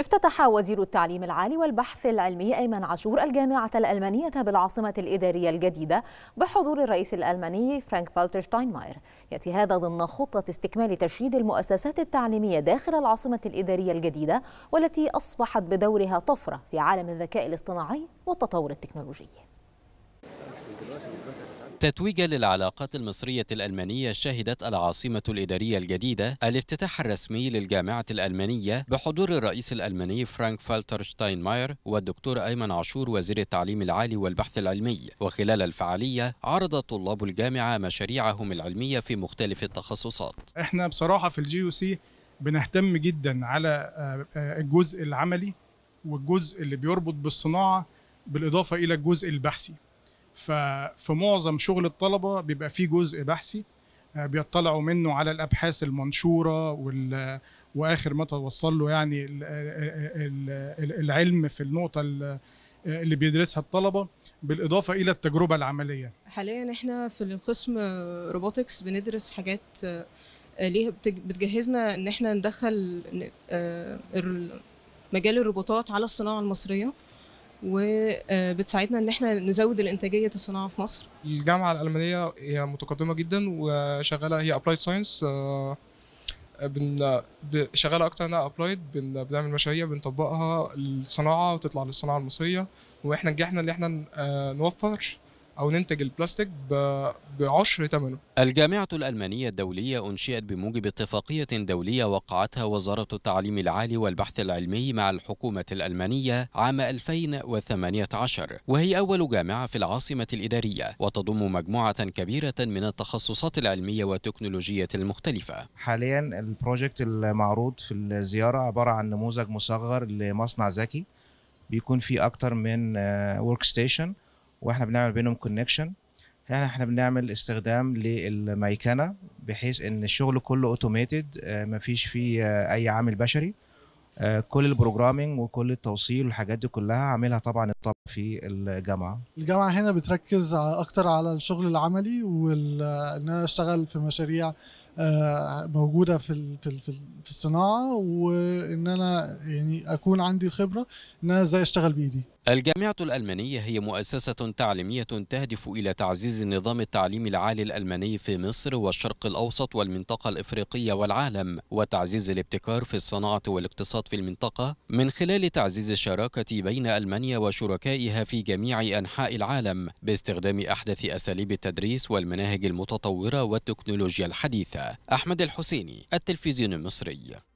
افتتح وزير التعليم العالي والبحث العلمي أيمن عاشور الجامعة الألمانية بالعاصمة الإدارية الجديدة بحضور الرئيس الألماني فرانك فالتر شتاينماير يأتي هذا ضمن خطة استكمال تشييد المؤسسات التعليمية داخل العاصمة الإدارية الجديدة والتي أصبحت بدورها طفرة في عالم الذكاء الاصطناعي والتطور التكنولوجي تتويجا للعلاقات المصرية الألمانية شهدت العاصمة الإدارية الجديدة الافتتاح الرسمي للجامعة الألمانية بحضور الرئيس الألماني فرانك فالتر شتاينماير والدكتور أيمن عاشور وزير التعليم العالي والبحث العلمي وخلال الفعالية عرض طلاب الجامعة مشاريعهم العلمية في مختلف التخصصات احنا بصراحة في الجيو سي بنهتم جدا على آه، آه، الجزء العملي والجزء اللي بيربط بالصناعة بالإضافة إلى الجزء البحثي ففي معظم شغل الطلبه بيبقى فيه جزء بحثي آه، بيطلعوا منه على الابحاث المنشوره وال... واخر ما توصل له يعني آه، آه، العلم في النقطه اللي بيدرسها الطلبه بالاضافه الى التجربه العمليه حاليا احنا في القسم روبوتكس بندرس حاجات ليه بتجهزنا ان احنا ندخل مجال الروبوتات على الصناعه المصريه وبتساعدنا ان احنا نزود الانتاجيه الصناعه في مصر الجامعه الالمانيه هي متقدمه جدا وشغاله هي ابلايد آه، ساينس بن شغاله اكتر انها ابلايد بن بنعمل مشاريع بنطبقها للصناعه وتطلع للصناعه المصريه واحنا نجحنا ان احنا آه، نوفر او ننتج البلاستيك بعشر ثمنه. الجامعه الالمانيه الدوليه انشئت بموجب اتفاقيه دوليه وقعتها وزاره التعليم العالي والبحث العلمي مع الحكومه الالمانيه عام 2018 وهي اول جامعه في العاصمه الاداريه وتضم مجموعه كبيره من التخصصات العلميه والتكنولوجيه المختلفه. حاليا البروجكت المعروض في الزياره عباره عن نموذج مصغر لمصنع ذكي بيكون فيه اكتر من ورك آه، ستيشن واحنا بنعمل بينهم كونكشن يعني احنا بنعمل استخدام للميكنه بحيث ان الشغل كله اوتوميتد آه، مفيش فيه آه، اي عامل بشري آه، كل البروجرامينج وكل التوصيل والحاجات دي كلها عاملها طبعا الطب في الجامعه الجامعه هنا بتركز اكتر على الشغل العملي وان انا اشتغل في مشاريع موجوده في في في الصناعه وان انا يعني اكون عندي الخبره ان انا ازاي اشتغل بايدي الجامعة الألمانية هي مؤسسة تعليمية تهدف إلى تعزيز نظام التعليم العالي الألماني في مصر والشرق الأوسط والمنطقة الإفريقية والعالم وتعزيز الابتكار في الصناعة والاقتصاد في المنطقة من خلال تعزيز الشراكة بين ألمانيا وشركائها في جميع أنحاء العالم باستخدام أحدث أساليب التدريس والمناهج المتطورة والتكنولوجيا الحديثة أحمد الحسيني التلفزيون المصري